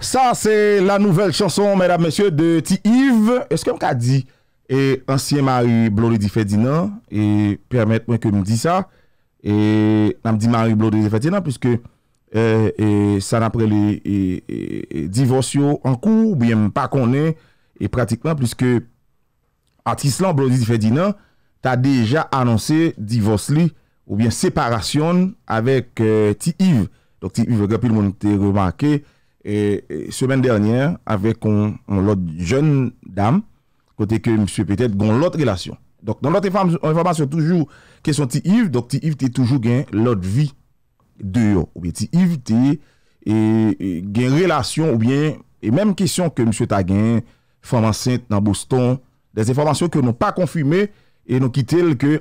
Ça, c'est la nouvelle chanson, mesdames, messieurs, de T. Yves. Est-ce qu'on a dit e ansyen mari blodi di fedina e permet mwen ke m di sa e nanm di mari blodi di fedina pwiske e, san apre li e, e, divosyo an kou ou bien m pa konen e pratikman pwiske atislan blodi di fedina ta deja anonsen divosli ou bien separasyon avek ti Yves semen dernyan avek an lot jen dam pote ke msye petet gon lot relasyon. Don lote informasyon toujou kesyon ti yiv, dok ti yiv te toujou gen lot vi deyo. Ti yiv te e, e, gen relasyon ou bien, e menm kesyon ke msye ta gen formansyent nan Boston, des informasyon ke nou pa konfume e nou kitel ke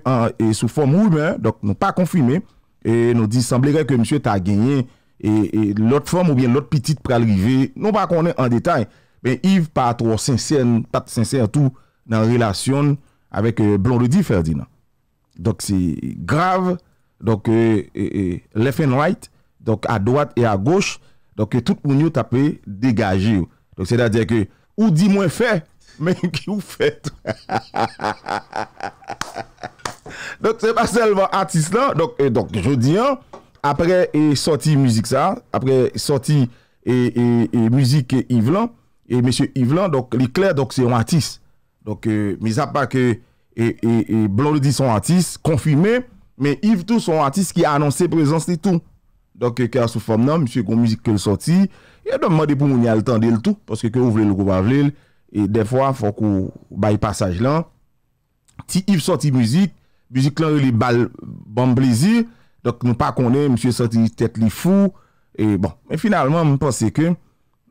sou form oumen, dok nou pa konfume, e nou disamblere ke msye ta genyen e lot form ou bien lot pitit pralrive, nou pa konen an detay, Men Yves pa tro sincer tou nan relasyon avèk euh, blondi ferdi nan. Dok se grave, euh, euh, lef en right, a doat e a goch, tout ou nyot apè degajir. Se da diè ke, ou di mwen fè, men ki ou fè tou. Dok se baselman artist nan, je diyan, apè sorti mouzik sa, apè sorti mouzik Yves lan, E Monsie euh, Yves lan, li kler, se yon artist. Donk, mi sa pa ke blon li di son artist, konfime, men Yves tou son artist ki anons se prezans li tou. Donk, ki euh, asou fom nan, Monsie yon mouzik ke l sorti, e donk mwade pou moun ya l tan del tou, poske ke ouvle l goup avlel, e defwa fok ou bayi pasaj lan. Ti Yves sorti mouzik, mouzik lan li ban blizi, donk nou pa konen, Monsie yon mouzik ke l tou, e bon, men finalman moun pense ke,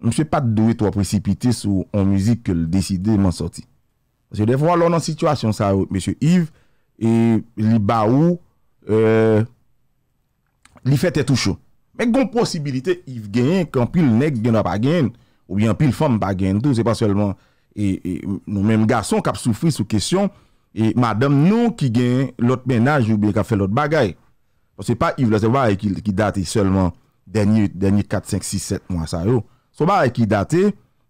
Mse pat dewe to a precipite sou an muzik ke l deside man soti. Mse devwa lò nan situasyon sa yo, mese Yves, e li ba ou, li fete tou chou. Mek gon posibilite Yves genyen, kanpil nek genwa pa genyen, ou bi anpil fom pa genyen tou, se pa selman, nou menm gason kap soufri sou kesyon, e madam nou ki genyen lot menaj ou bi kap fe lot bagay. Mse pa Yves la sewa ki date selman denye 4, 5, 6, 7 mwa sa yo, So ba e ki date,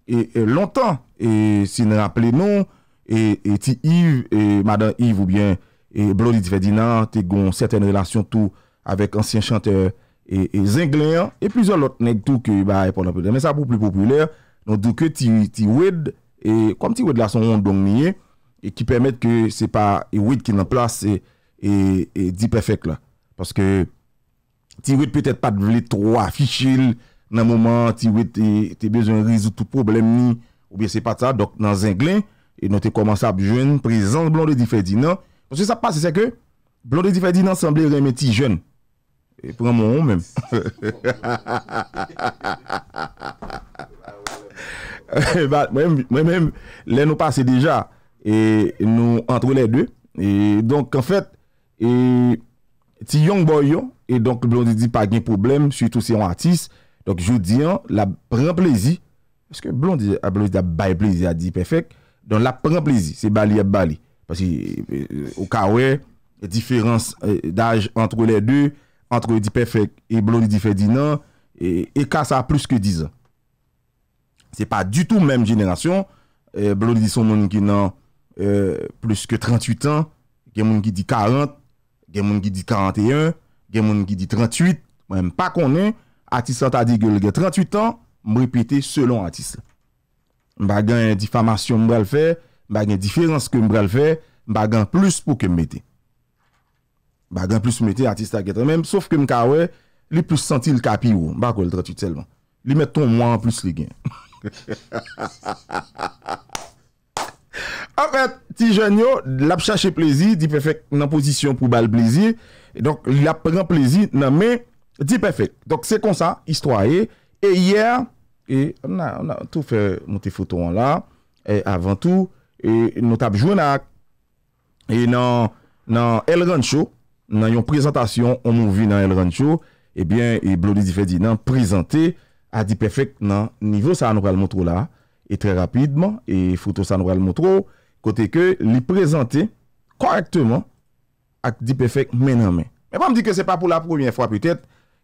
e, e lontan, e si nan aple nou, e, e ti Yves, e madan Yves ou bien, e Blondie Tvedina, te gon certaine relasyon tou avek ansyen chanteur e zinglian, e, e plizor lot nek tou ki ba epon aple nan, men sa pou pli populer, non do ke ti wèd, e kom ti wèd la son yon dongnye, e ki pèmet ke se pa wèd ki nan plase, e di prefèk la, paske ti wèd pètèt pa dvile tro a fichil nan, nan mouman ti wè te bezoun rizou tout problem ni, ou bè se pata, dok nan zinglen, e nou te komansab joun, prezant blonde di fè di nan, monsen sa pa se seke, blonde di fè di nan sanble yon mè ti joun, e pran moun mèm. Mwen mèm, lè nou pase deja, e nou antre lè dè, e donk an fèt, ti yonk boyon, e donk blonde di pa gen problem, sou tou se yon artiste, Donk jou diyan, la pran plezi, eske blondi a plezi, a bay plezi, euh, a di pefek, donk la pran plezi, se bali ap bali, pasi ou ka we, e euh, diferans d'aj antre le de, antre di pefek, e blondi di fe di nan, e kasa plus ke dizan. Se pa du tou menm jenerasyon, euh, blondi di son noni ki nan plus ke 38 an, gen moun ki di 40, gen moun ki di 41, gen moun ki di 38, mwen m pa konen, A ti santa di gwen li gen 38 an, mw repite selon a ti santa. Mw bagan yon difamasyon mwen wèl fè, bagan yon difizans kwen mwen wèl fè, bagan plus pou ke mw mette. Bagan plus mw mette a ti santa ketre menm, sauf ke mkawè, li pou santi l kapi wè, mw bagan kwen 38 an. Li met ton mwen an plus li gen. A fè, ti jen yo, l ap chache plezi, di pe fèk nan pozisyon pou bal plezi, et donk li ap pren plezi nan men... Di pefek, dok se konsa, istwa e, e yer, e na tou fe mouti fotou an la, e avantou, e nou tabjou na ak, e nan El Rancho, nan yon prezentasyon, on nou vi nan El Rancho, e bien, e blodi di fe di nan prezante a di pefek nan nivou sa anoual moutou la, e tre rapidman, e fotou sa anoual moutou, kote ke li prezante korektouman ak di pefek menanmen. E pa mdi ke se pa pou la premiye fwa petet.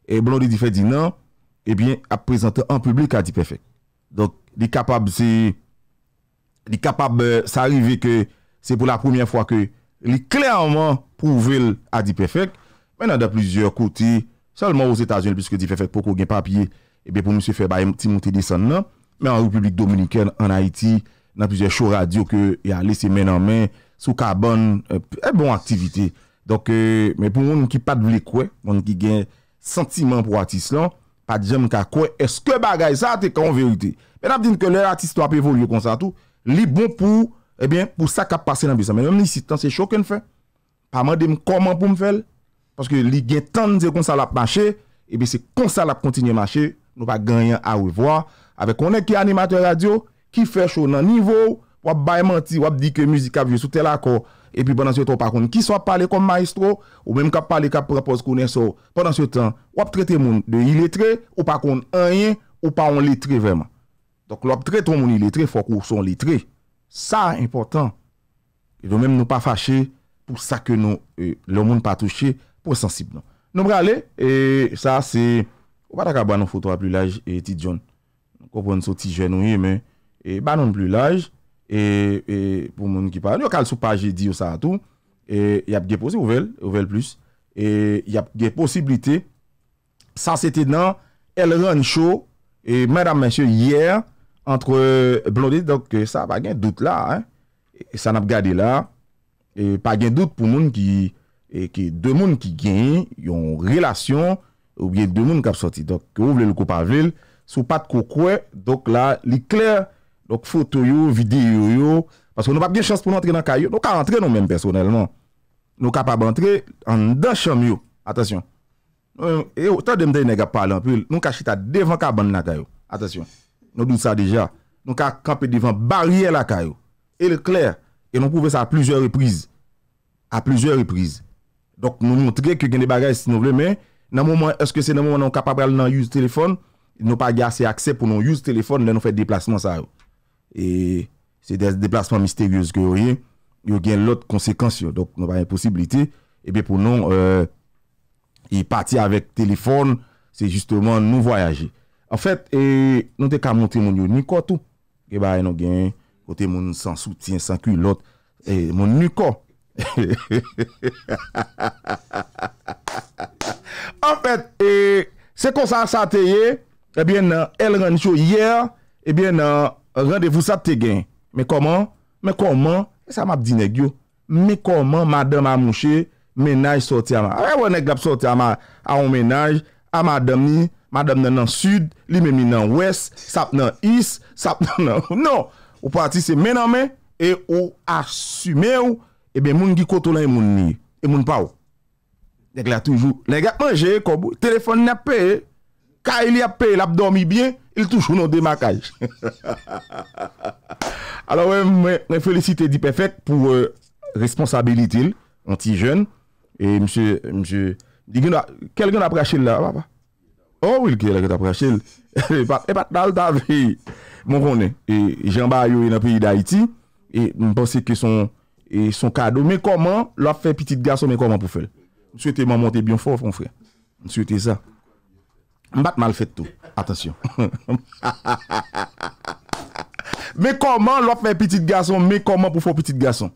E blon di fe di nan, ebyen ap prezante an publik a di pefek. Don, li kapab se, li kapab euh, sa rive ke se pou la poumyen fwa ke li klerman pouvel a di pefek. Men an da plizye kote, salman ouz Etasyen piske di pefek pou kon gen papye, ebyen pou msye fe ba yon timote de san nan. Men an Republik Dominiken, an Haiti, nan plizye show radio ke yon lese men an men, sou ka bon, e bon aktivite. Don, euh, men pou mwen ki pat bile kwe, mwen ki gen... Sentimen pou atis lan, non? pa dijam ka kwe, eske bagay sa te kon verite. Men ap din ke lè atis to ap evol yon konsa tou, li bon pou, ebyen, pou sa kap pase nan bisan. Men yon misi tan se chok en fe, pa man dem koman pou m fel, paske li gen tan se konsal ap mache, ebyen se konsal ap kontinye mache, nou pa ganyan a eh ou voa, ave konen ki animator radio, ki fe chou nan nivou, wap bay manti, wap di ke musika vye sou tel akor. E pi bonansye ton pakoun ki so ap pale kom maestro, ou menm kap pale kap repos konen so, bonansye ton, wap trete moun de iletre, wap pakoun anye, wap pa on letre veman. Donk lop trete moun iletre, fok ou son letre. Sa important. E do menm nou pa fache, pou sa ke nou, le moun pa touche, pou sensib non. Nou brale, e sa se, wap taka ban nou fotwa plou laj, e tit joun. Kou pon sou tit joun ou ye men, e ban nou plou laj, E, e pou moun ki pa yo kal sou paje di yo sa a tou e yap ge posi ouvel, ouvel plus e yap ge posibilite sa sete nan el ron chou e mèdame mèche yè antre euh, blondi, doke euh, sa pa gen dout la e sa nap gade la e pa gen dout pou moun ki de moun ki gen yon relasyon ou ye de moun kap soti, doke ouvle lou ko pa vil sou pat kou kwe doke la li kler Lòk foto yo, videyo yo, paskou nou va bge chans pou nou entre nan kayo, nou ka entre nou men personel, non. Nou kapab entre, an dan chanm yo. Atasyon. Eyo, euh, ta demde yon nega pale anpil, nou ka chita devan ka ban nan kayo. Atasyon. Nou dou sa deja. Nou ka kampe devan barye la kayo. El kler, e nou pouve sa a plujer repriz. A plujer repriz. Dok nou montre ke gen de bagay si nou vlemen, nan mouman, eske se nan mouman nou kapab al nan yu zi telefon, nou pa gase akse pou nou yu zi telefon, nou fè deplasman sa yo. e se deplasman mistegyoz ge ou ye, yo gen lot konsekans yo dok nou bayan posibilite e be pou nou e pati avèk telefon se justement nou voyaje an fèt, e, nou te kam nou te moun yo niko tout e bayan nou gen kote moun san soutien, san kuy lot e moun niko en fèt, e, se konsansate ye e bien el ranjou yè e bien nan Rendevou sape te gen. Me koman? Me koman? Me sa map di negyo. Me koman madame a mouche menaj soti ama? Awe ah wè neglap soti ama a ou menaj, a madame ni, madame nanan sud, li memi nan west, sap nan east, sap nan... Non! Ou pati se mename, e ou asume ou, ebe eh moun ki koto la e moun ni, e moun pa ou. Neglap toujou. Neglap manje, konbou, telefon nan apè, ka ili apè, lap dormi bien, Il touche ou nou demakaj. Alors, mwen felisite Di Perfek pou euh, responsabilite il, anti-jeune. Et msè, msè, di gen a, kel gen apre achèl la? Ou il gen apre achèl? E pat, e pat, dal ta vey. Mwen konnen, e jen ba yo en apreyi da Haiti, e mwen pensè ke son, e son kado, men koman, la fè piti de gaso, men koman pou fèl? Mwen sou ete man montè byon fò, mwen frè. Mwen sou ete sa. Mat mal fè tout. Atensyon. Me koman lop me piti gason, me koman pou fò piti gason.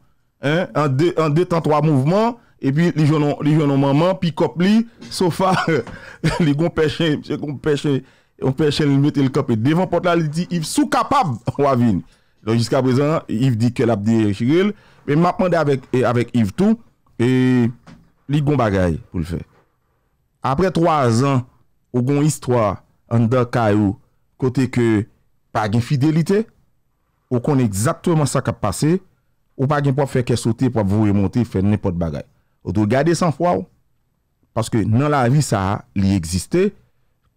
An de tan 3 mouvman, epi li jounon maman, pi kop li, so fa, li goun peche, mse goun peche, mse goun peche, mse goun peche, mse goun peche, mse goun peche, devon potla li di, yf sou kapab wavin. Don jiska brezan, yf di kel ap di chigel, men mapande avek yf tou, et li goun bagay pou l'fè. Apre 3 an, Ou gon histwa, an da ka yo, kote ke, pa gen fidelite, ou kon exactement sa ka pase, ou pa gen pa feke sote, pa vou remote, fe nepo de bagay. Ou do gade san fwa ou, paske nan la vi sa, li existe,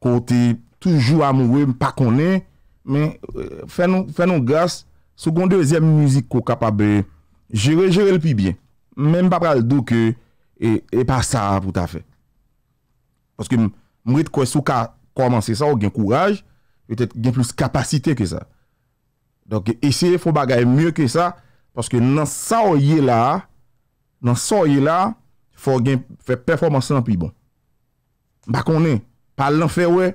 kote toujou amouwe, mpa konen, men, fe non gas, sou gon deuxième mouzik ko kapabe, euh, jere, jere lpi bien. Men pa pral do ke, e, e pa sa, pouta fe. Paske m, Mwit kwen sou ka komanse sa ou gen kouraj, yo tet gen plus kapasite ke sa. Donke esye fwo bagay mwir ke sa, paske nan sa ou ye la, nan sa ou ye la, fwo gen fe performansan pi bon. Bakon en, pal lan fe we,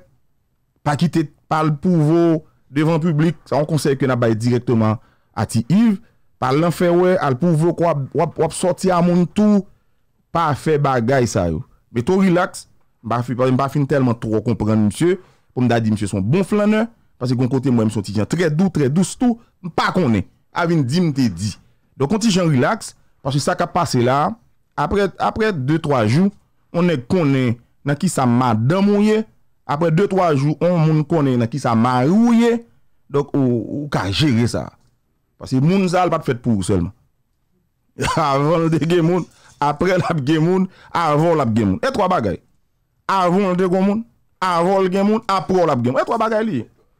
pa kite pal pouvo devan publik, sa an konsey ke na baye direktman ati yiv, pal lan fe we, al pouvo kwa wap soti a moun tou, pa fe bagay sa yo. Meto relaks, Mba fin telman tro komprende msye, pou mda di msye son bon flanè, pase kon kote mwen msye ti jen tre dou, tre dou stou, mpa kone, avin di mte di. Don kon ti jen relax, pase sa ka pase la, apre 2-3 jou, mwen kone nan ki sa ma damouye, apre 2-3 jou, mwen kone nan ki sa marouye, donk ou ka jere sa. Pase moun zal bat fèt pou ou selman. Avon lade gemoun, apre lab gemoun, avon lab gemoun. E 3 bagay, Avon l de goun moun, avon l gen moun, apro l ap gen moun. Etwa bagay li.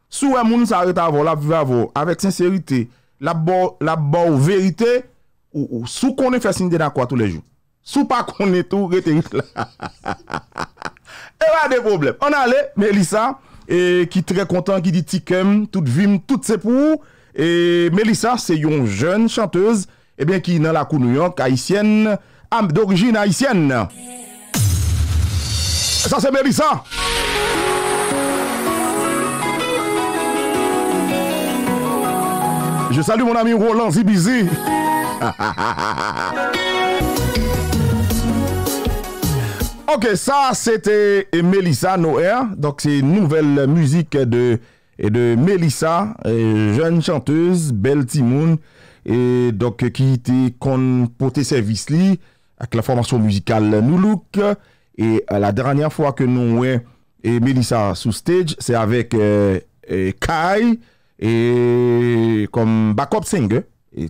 Sou wè e moun s'aret avon, l ap vè avon, avèk senserite, l ap bò ou verite, ou sou konè fè sin de na kwa tou lè jou. Sou pa konè tou, reteng lè. E wè de problem. On ale, Melisa, e, ki tre kontan, ki di tikem, tout vim, tout sepou. E Melisa, se yon jen chanteuse, e bè ki nan la kounou yon, ka isyen, am d'orijin a isyen nan. Ça, c'est Mélissa. Je salue mon ami Roland Zibizi. ok, ça c'était Melissa Noer. Donc c'est une nouvelle musique de, de Melissa, jeune chanteuse, belle Timoun, et donc qui était pour service li avec la formation musicale Noulouk. E euh, la dranyan fwa ke nou wè Melissa sou stage, se avèk euh, Kai e kom backup singer,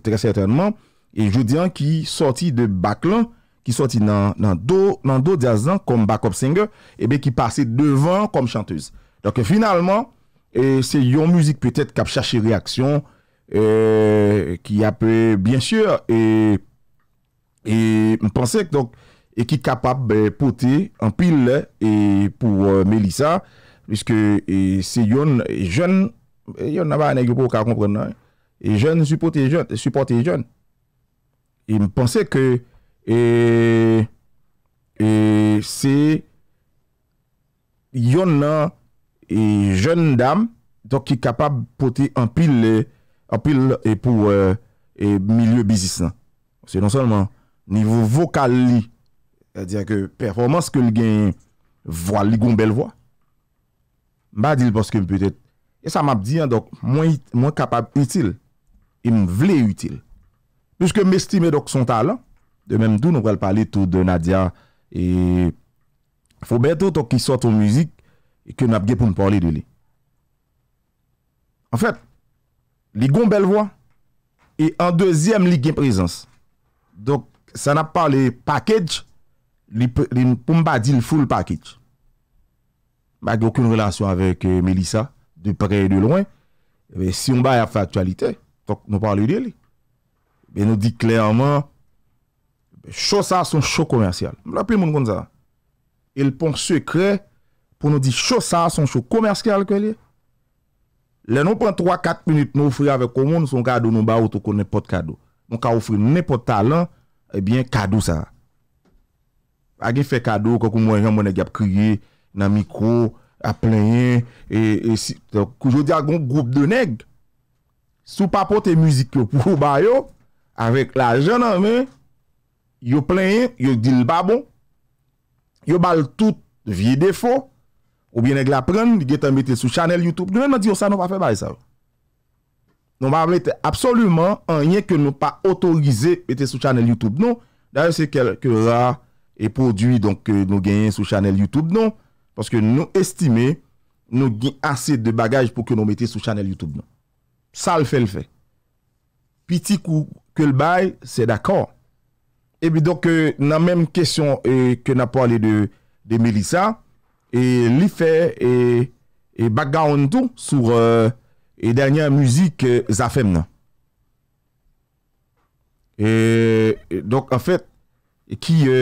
trè certainman. E jè diyan ki sorti de baklan, ki sorti nan do diazdan kom backup singer, e bè ki pase devan kom chantez. Donkè finalman, se yon müzik pwè tèt kap chache reaksyon, ki apè, byen syur, e mponsèk, donk, E ki kapab pote an pil pou euh, Melisa. Piske se yon jen, yon naba an egipo ka kompren nan. E jen suporti jen. E mpense ke se yon nan jen dam. Dok ki kapab pote an pil pou euh, Milie Bizis nan. Se non salman nivou vokali. E diyan ke performans ke l gen vwa li goun bel vwa, ba di l poske m pwetet. E sa m ap diyan, mwen kapab util, im vle util. Piske m estime son talan, de menm tou nou wèl pale tou de Nadia, e fwo beto to ki sote ou müzik, e ke nou ap gen pou m pale de li. En fèt, li goun bel vwa, e an dezyem li gen prezans. Donk, sa nap pale pakejj, Li pou mba di l'full pakit Mba gè akoun relasyon avèk eh, Mélissa De pre et de loin eh, Si mba y ap fè aktualité Tok nou parli di li Be eh, nou di klerman Chosa son show komersyal Mba plè moun kon zara El ponk sekre pou nou di Chosa son show komersyal ke li Le nou pen 3-4 minute Nou oufri avèk komoun Son kado nou ba ou to kon nepot kado Nou ka oufri nepot talan Ebyen kado zara Agi fe kado, koko mwenye mwenye ap kriye, nan mikro, ap plenye, e, e si, koujou di agon group de neg, sou papote mouzik yo pou ba yo, avek la jen an men, yo plenye, yo dil babon, yo bal tout, vie defo, ou bien neg la pren, li getan mette sou chanel YouTube, nou men ma di yo sa nou pa fe ba e sa. Nou va mette absolumen, an ye ke nou pa otorize mette sou chanel YouTube nou, da yo se kelke la, e prodwi donk euh, nou genyen sou chanel YouTube non, paske nou estime, nou genye ase de bagaj pou ke nou mette sou chanel YouTube non. Sa l fè l fè. Piti kou ke l baye, se dakor. Ebi donk euh, nan menm kesyon euh, ke nan pou ale de Melisa, e li fè, e baga on tou, sou e, e danyan muzik zafem nan. E, e donk an fèt, ki e,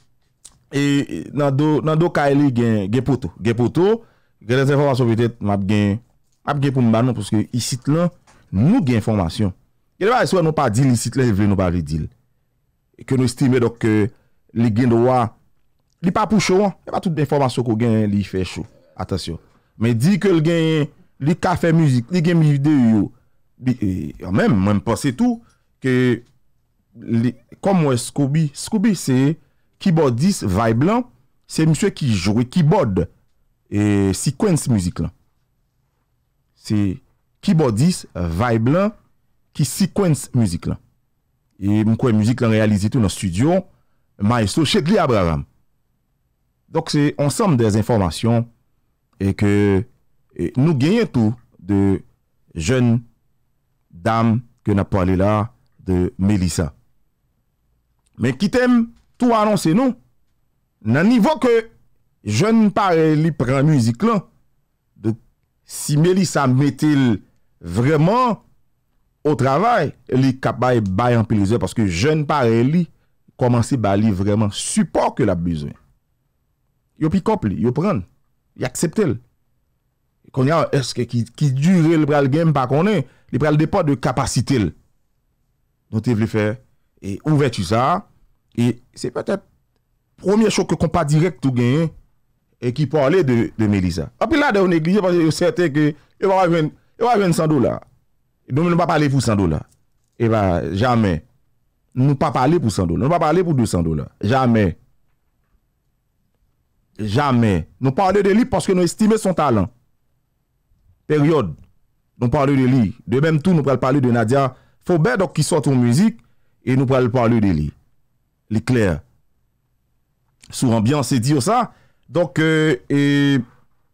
E, e nan do ka e li gen poto. Gen poto, gen lese informasyon vetet map gen, map gen pou mbanon pwoske isit lan, nou gen informasyon. Gen e ba eswa nou pa dil isit lan, e vle nou pa vil dil. E ke nou stime dok ke li gen do wa, li pa pou chowan, gen pa tout den informasyon ko gen li fe chow. Atasyon. Men di ke l gen, li ka fe müzik, li gen mvideyo yo, bi, e, an men mwen mpase tou, ke, li, kom mwen Scooby, Scooby se, e, Kibodis, vay blan... Se mswe ki jowe kibod... E sekuens muzik lan... Se kibodis, vay blan... Ki sekuens muzik lan... E mkwen muzik lan... Realize tout nan studio... Maesou Chedli Abraham... Dok se ansam des informasyon... E ke... Nou genyen tout... De jen... Dam... Ke napo ale la... De Melissa... Men ki tem... anonsen nou nan nivou ke jen pa re li pran muzik lan si me li sa metil vreman o travay li kapay bayan pe le zè parce ke jen pa re li komanse ba li vreman support ke la bezè yo pi kop li yo pran yakseptel konyan eske ki dure le pral gen pa konen le pral depo de kapasitel nou te vle fe e ouve tu sa Et c'est peut-être la première chose qu'on ne peut pas dire que tout gagne est qu'il parlait de Mélisa. Et ah, puis là, on est glissé parce que il y a certain que il va y avoir un 100 dollars. Donc, il ne va pas parler pour 100 dollars. Et eh bien, jamais. Il ne va pas parler pour 100 dollars. Il ne va pas parler pour 200 dollars. Jamais. Jamais. Il ne va pas parler de lui parce qu'il a estimé son talent. Période. Il ne va pas parler de lui. De même tout, il ne va pas parler de Nadia Foubert qui sort son musique et il ne va pas parler de lui. l'Eclair. Sou ambiance di yo oh, sa, donk, e, euh,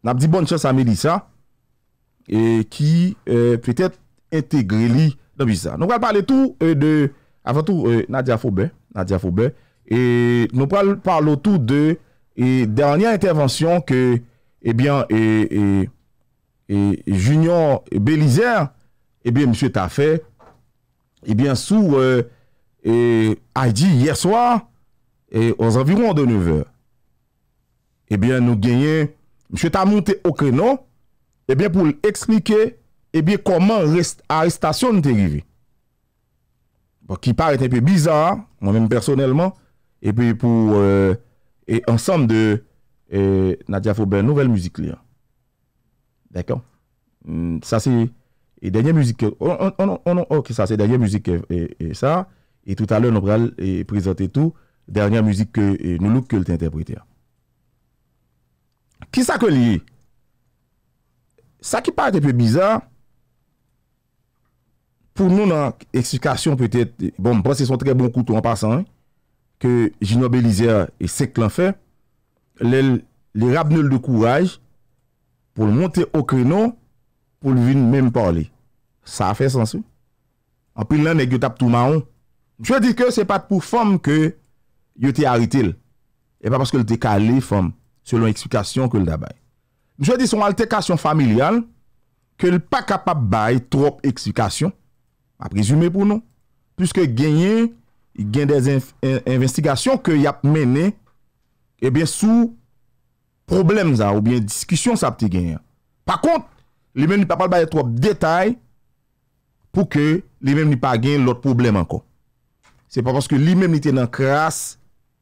nap di bon chos a Melissa, e, ki, e, pwetet entegre li, nou pa pale tou, e, de, avantou, euh, Nadia Foubet, Nadia Foubet, e, nou pale, pale tou, de, e, deranye intervansyon, ke, e, eh bien, e, e, Junior Belizer, e, bien, msou ta fe, e, eh bien, sou, e, euh, ay di yerswa e os e, aviron de neveur ebyen eh nou genye msye ta moute ok no ebyen eh pou l'eksplike ebyen eh koman arrestasyon te give bon, pou ki par etenpe bizar mwen men personelman ebyen pou e euh, ansanm de euh, Nadia Fouben nouvel musik li d'akon sa se denye musik ok sa se denye musik e sa E tout alè nou pral prezante tou dernyan mouzik nou lout ke l te interprete a. Ki sa kon liye? Sa ki pa ete pe bizar, pou nou nan eksikasyon pe tete, bon m prase son tre bon koutou an pasan, ke jino belize e seklan fe, le rap nou l de kouwaj pou l monte o krenon pou l vin mèm parle. Sa a fe sensou. Anpil nan e gyo tap tou maon, Mishwa di ke se pat pou fom ke yote haritil, e pa paske l dekale fom selon eksplikasyon ke l dabay. Mishwa di son alterkasyon familial, ke l pa kapap bay trop eksplikasyon, ap rezume pou nou, pwiske genye, genye des investigasyon ke yap mene, e eh ben sou problem za ou ben diskisyon sa ap te genye. Pa kont, li men ni pa pal bay trop detay, pou ke li men ni pa genye lot problem anko. Se pa koske li men ni te nan kras,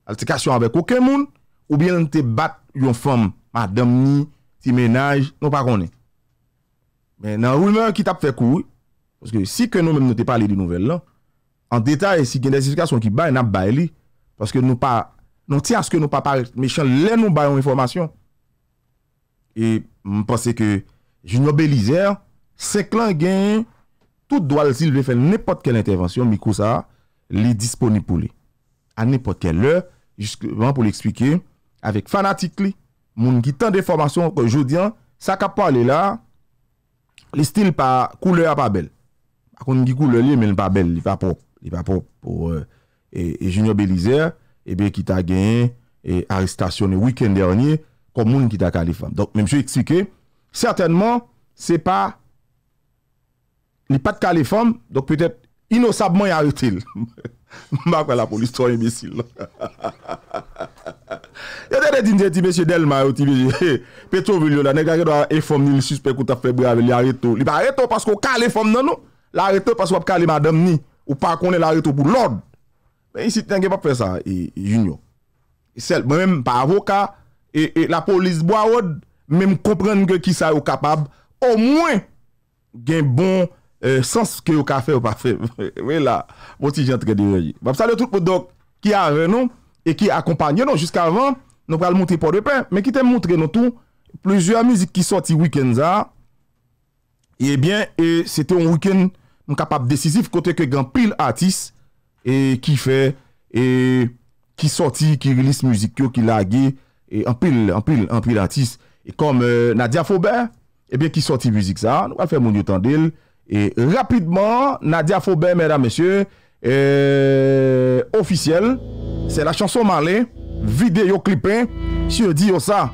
al te kasyon abe koken moun, ou bien nan te bat yon fom, madam ni, ti menaj, nou pa konen. Men nan roumen ki tap fe kou, poske si ke nou men ne te pale di nouvel lan, an detay si gen desifikasyon ki bay, nan bay li, poske nou pa, nou ti aske nou pa pale, me chan lè nou bay yon informasyon. E m poske ke, joun yo belizer, se klan gen, tout do al si lè fè nèpot ke l'intervention, mikou sa, li disponibou li. An nipot ke lè, pou li eksplike, avek fanatik li, moun ki tan de formasyon kon joudian, sa ka pwa li la, li stil pa koule ya pa bel. Akon ki koule li, men pa bel, li pa pou, li pa pou pou, euh, e, e junior belizer, e be ki ta gen, e aristasyon e week-end deranye, kon moun ki ta kalifam. Donk men msye eksplike, certainman, se pa, li pat kalifam, donk petèp, inosabman ya retil. Mba kwa la polis to emesil. Non? Yo de de dindye ti besye del ma yo ti besye. Petro vilyo la, nega ge do a e fom ni li suspe kouta february li areto. Li pa areto pasko kal e fom nan nou. La areto pasko ap kal e madam ni. Ou pa konen la areto pou lord. Ben yi si tenge pa pre sa, yi e, yunyo. Yi e sel, mwen mwen pa avoka, e, e la polis bo a wad, mwen mwen kouprenge ki sa yo kapab, o mwen gen bon mwen mwen mwen mwen mwen mwen Euh, Sans kè ou ka fè ou pa fè, mwen la, mwoti jantre de yonji. Bap sa lè tout pou dok ki avè nou, e ki akompanyè nou, Jusk avan, nou pral moun te pò de pè, Mwen ki te moun tre nou tou, Plezio ya mouzik ki soti wikend za, Ebyen, eh e, sete yon wikend nou kapap desisif, Kote kè yon pil artis, E, ki fè, e, ki soti, ki relis mouzik yo, ki lage, E, an pil, an pil, an pil artis, E, kom euh, Nadia Foubert, ebyen eh ki soti mouzik za, Nou pral fè moun yotan del, Et rapidement, Nadia Faubert, mesdames, messieurs, euh, officielle, c'est la chanson Marley, vidéo clipin sur Dio ça.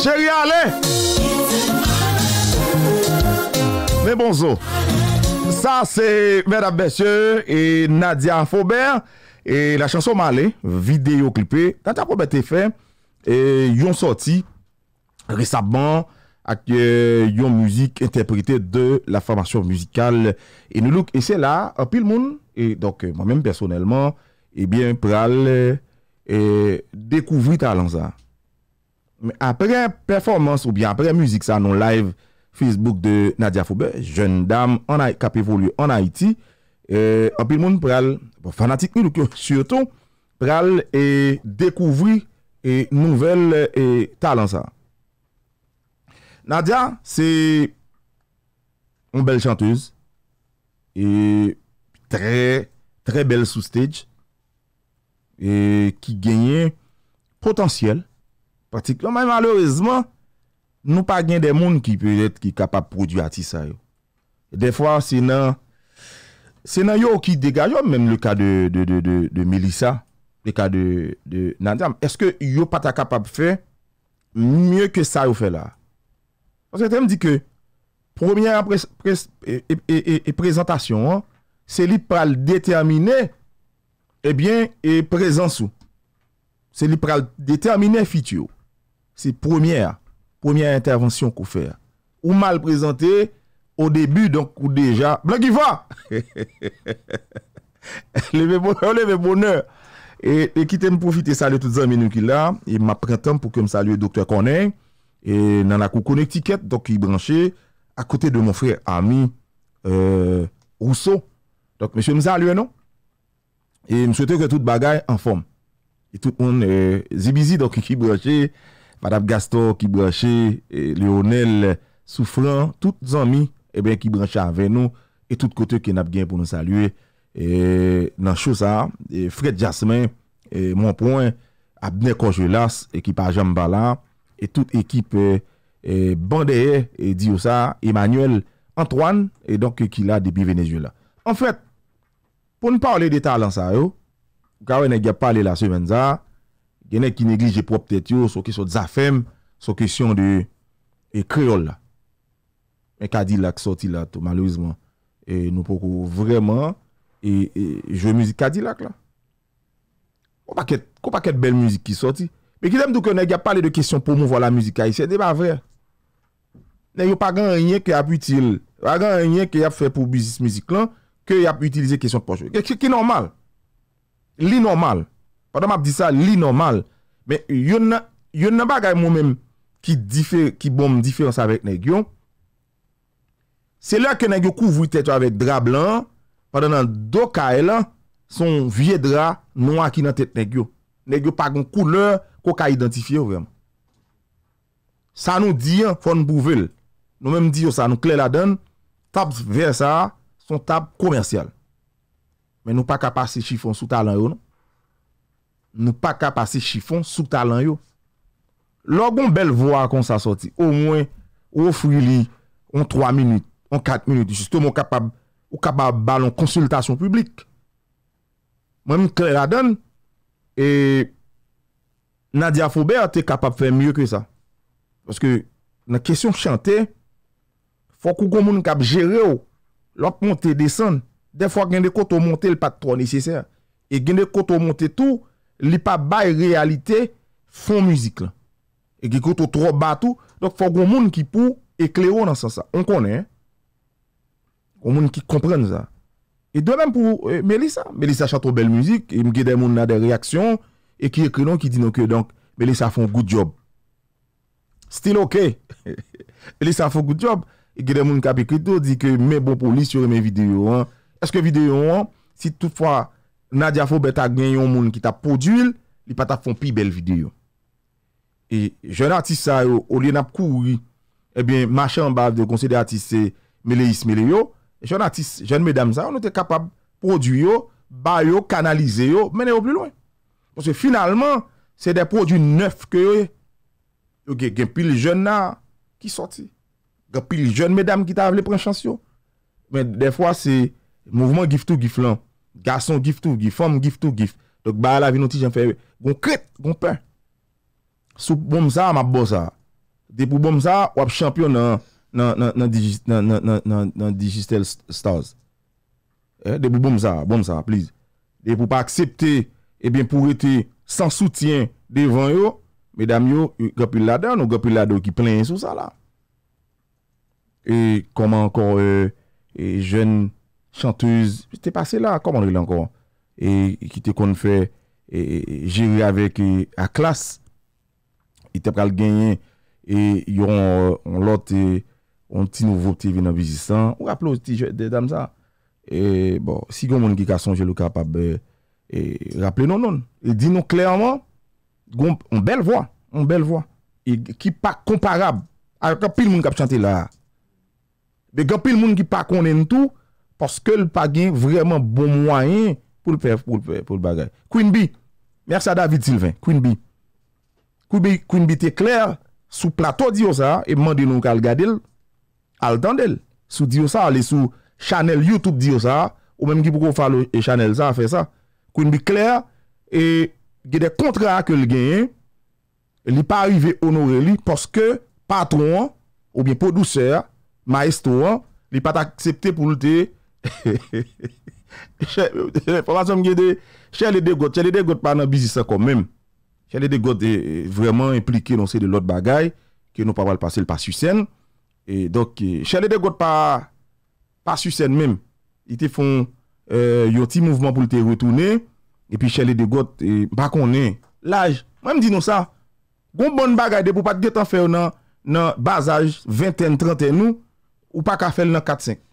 Chéri Ale, mè bonzo, sa se mèdap besye, Nadia Foubert, la chanson mè Ale, videyo klipè, dan ta pou bè te fè, yon soti, resabman, ak euh, yon mouzik interpretè de la farmasyon mouzikal, yon mouzik interpretè de la farmasyon mouzikal, yon mouzik interpretè de la farmasyon mouzikal, apre performans ou bien apre musik sa non live facebook de Nadia Foube jen dam kap evolu an Haiti apil euh, moun pral fanatik mi luk yo surtout pral dekouvri nouvel talan sa Nadia se un bel chanteuse e tre bel sou stage e ki genye potensiyel pratik. Mwen malorizman, nou pa gen de moun ki pe et ki kapap produ ati sa yo. De fwa, senan, senan yo ki degajon, menm le ka de Melisa, le ka de Nadiam, eske yo pata kapap fe mye ke sa yo fe la. Anse tem di ke, promyen apres, e prezentasyon, se li pral determine, ebyen, e prezansou. Se li pral determine fit yo. se premièr, premièr intervensyon kou fèr. Ou mal prezantè, ou debu, ou deja, blan ki fwa! Leve bonheur, leve bonheur! E kitèm poufite salu tout zan menou ki la, e m aprentan pou ke m salu e doktor konen, e nan la kou konetikèt, a kote de mou frè, ami, Rousseau. Mèche m salu en nou, e m souwete kè tout bagay an fòm. E tout moun euh, zibizi, a kote ki branchè, Padap Gaston ki branche, eh, Leonel Soufran, tout zanmi eh ki branche anven nou, et tout kote ki nap gen pou nou salue, eh, nan chou sa, Fred Jasmin, Monpoint, Abne Kojelas, ekipa Jambala, et tout ekip bandeyer, diyo sa, Emmanuel Antoine, et donk ki la debi Venezia. En fèt, pou nou parle de ta lan sa yo, kawen negyap pale la semen za, genè ki neglije prop tètyo sou kèsyon zafèm, sou kèsyon de e kreol la. Mè e kadi lak sorti la tou malouzman, e nou pokou vreman, e jwè müzik kadi lak la. Kou pa kèt bel müzik ki sorti. Mè ki dèm dò ke nè gèp pale de kèsyon pou mouvo la müzik a yise, dè ba vre. Nè yon pa gen yon kèy ap util, pa gen yon kèy ap fè pou bizis müzik lan, kèy ap utilize kèsyon poche. Kèy kèy kèy kèy kèy kèy kèy kèy kèy kèy kèy kèy kèy kè Pad an ap di sa li normal, men yon nan bagay moun men ki bom difens avèk negyon, se lè ke negyon kou vwi tèt ou avèk dra blan, pad an an do ka elan, son vie dra nou akina tèt negyon. Negyon pa goun kouleur kou ka identifiye ou vèm. Sa nou di an fon bouvel, nou men di yo sa nou kle la den, tab vè sa son tab komersyal. Men nou pa kapase chifon sou talan yo nou. Nou pa kap ase chifon sou talan yo. Lò goun bel vwa kon sa soti. Ou mwen ou fwi li an 3 min, an 4 min. Juste moun kapab ou kapab balon konsultasyon publik. Mwen moun kre radon e Nadia Foubert te kapab fè mye ke sa. Paske nan kesyon chante fò kou goun moun kap jere ou lò ponte desan. De fò gen de koto monte l patro nisese. E gen de koto monte tou Li pa baye realite, fon muzik la. E ge koto tro batou. Donk fò goun moun ki pou ekleo nan sa sa. On konen. Eh? Goun moun ki kompren za. E do men pou eh, Melissa. Melissa chato bel muzik. E mge de moun na de reaksyon. E ki ekle non ki di nouke. Donk Melissa fon goud job. Stil oke. Melissa fon goud job. E ge de moun kape kito di ke mè bon pou li sur mè videyo an. Aske videyo an, si tout fwa Nadia fo bet a gen yon moun ki ta podul, li pata fon pi bel vide yo. E jen artist sa yo, olye nap kou, ebyen eh machan bav de konsede artist se mele ismele yo. E jen artist, jen medam sa yo, nou te kapab produ yo, bay yo, kanalize yo, mene yo blu lwen. Monsen finalman, se de produ neuf ke yo, yo gen pil jen na ki soti. Gen pil jen medam ki ta avle pren chans yo. Men defwa se, mouvment gif tou gif lan. Garson gif tou gif, fom gif tou gif. Dok ba la vinoti jen fe we. Gon kret, gon pen. Sou bom za, ma bo za. De pou bom za, wap champion nan nan nan nan nan nan nan digital stars. Eh, De pou bom za, bom za, please. De pou pa aksepte, e eh bin pou ete san soutyen devan yo, medam yo, yon gopil lada, yon gopil lada wak yi plen sou sa la. E koma ankon e euh, jen e jen Chanteuse, te pase la, koman rile ankon. E ki te kon fè, jiri avèk a klas, e te pral genye, e yon lote, yon ti nou voti vina vizisan, ou rapple ou ti dam sa. E bon, si yon moun ki ka sonjè lou kapab, rapple non non. E di nou klerman, yon bel vwa, yon bel vwa, ki pa komparab, a kapil moun kap chante la. Be kapil moun ki pa konen tout, poske l pa gen vreman bon mwanyen pou l pev pou l bagay. Kouin bi, mersa David Sylvain, kouin bi, kouin bi te kler, sou plato diyo sa, e mwande nou kal gade l, al tande l, sou diyo sa, le sou chanel youtube diyo sa, ou menm ki pou kou falo e chanel sa, fe sa, kouin bi kler, e gede kontra ke l gen, li pa arrive onore li, poske patron, ou bien produseur, maestouan, li pat aksepte pou l te konjou, Chè lè de god Chè lè de god pa nan bizisa kon men Chè lè de god e, e, Vreman implike non se de lot bagay Ke nou pa wale pa sel pa susen e, Chè lè de god pa Pa susen men Yoti mouvman pou lte retounen E pi chè lè de god Bakonnen Laj, mwen di nou sa Gon bon bagay de pou pat gè tan fè ou nan Basaj 20-30 nou Ou pa kafèl nan 4-5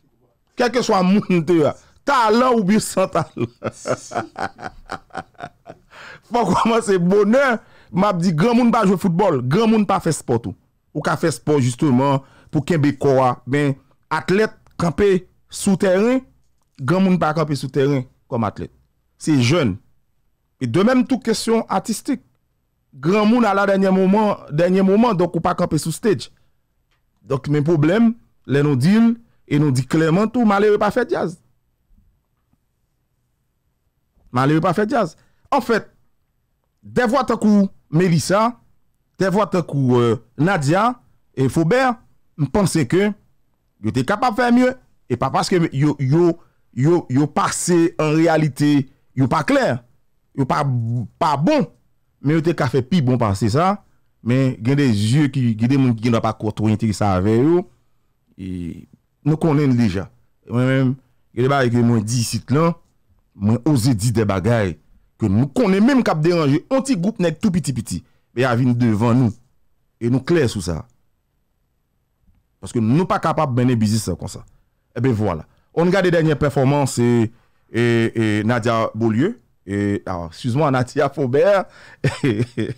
Kèkè chwa moun te ya. Talan ou bi son talan. Fok waman se bonen. Mab di, gran moun pa jwe futbol. Gran moun pa fe sport ou. Ou ka fe sport justouman pou kembe kora. Ben atlete kampe sou teren. Gran moun pa kampe sou teren kom atlete. Se jen. E de menm tou kesyon artistik. Gran moun ala denye mouman. Denye mouman. Donk ou pa kampe sou stage. Donk menm problem. Le nou dinm. e nou di klerman tou, malè wè pa fè diaz. Malè wè pa fè diaz. En fèt, devwa te kou Melisa, devwa te kou Nadia, e Foubert, mpense ke, yo te kapap fè myè, e pa paske yo, yo, yo, yo pase en realite, yo pa kler, yo pa, pa bon, men yo te kapè pi bon pase sa, men gen de zye ki, gen de moun ki gen wè pa koutou yon ti sa avè yo, e, Nou konnen lija. Mwen mwen, gade ba yon mwen di sit lan, mwen ose di de bagay, ke nou konnen mwen kap deranje, onti goup net tout piti piti, be yavine devan nou, e nou kler sou sa. Paske nou pa kapap bene bizis sa kon sa. Ebe voilà. On gade denye performans, e, e, e Nadia Bolieu, e, a, suzman Natia Foubert, e,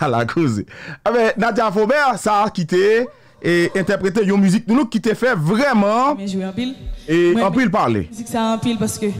a la kouze. A be, Nadia Foubert, sa a kite, e, et interpréter une musique nous qui te fait vraiment et en pile parler. Musique ça en pile parce que